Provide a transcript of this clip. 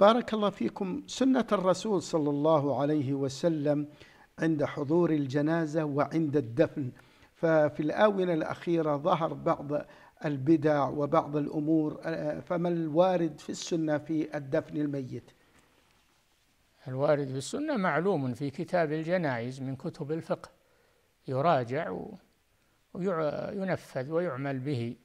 بارك الله فيكم سنة الرسول صلى الله عليه وسلم عند حضور الجنازة وعند الدفن ففي الآونة الأخيرة ظهر بعض البدع وبعض الأمور آه، فما الوارد في السنة في الدفن الميت الوارد في السنة معلوم في كتاب الجنائز من كتب الفقه يراجع وينفذ ويعمل به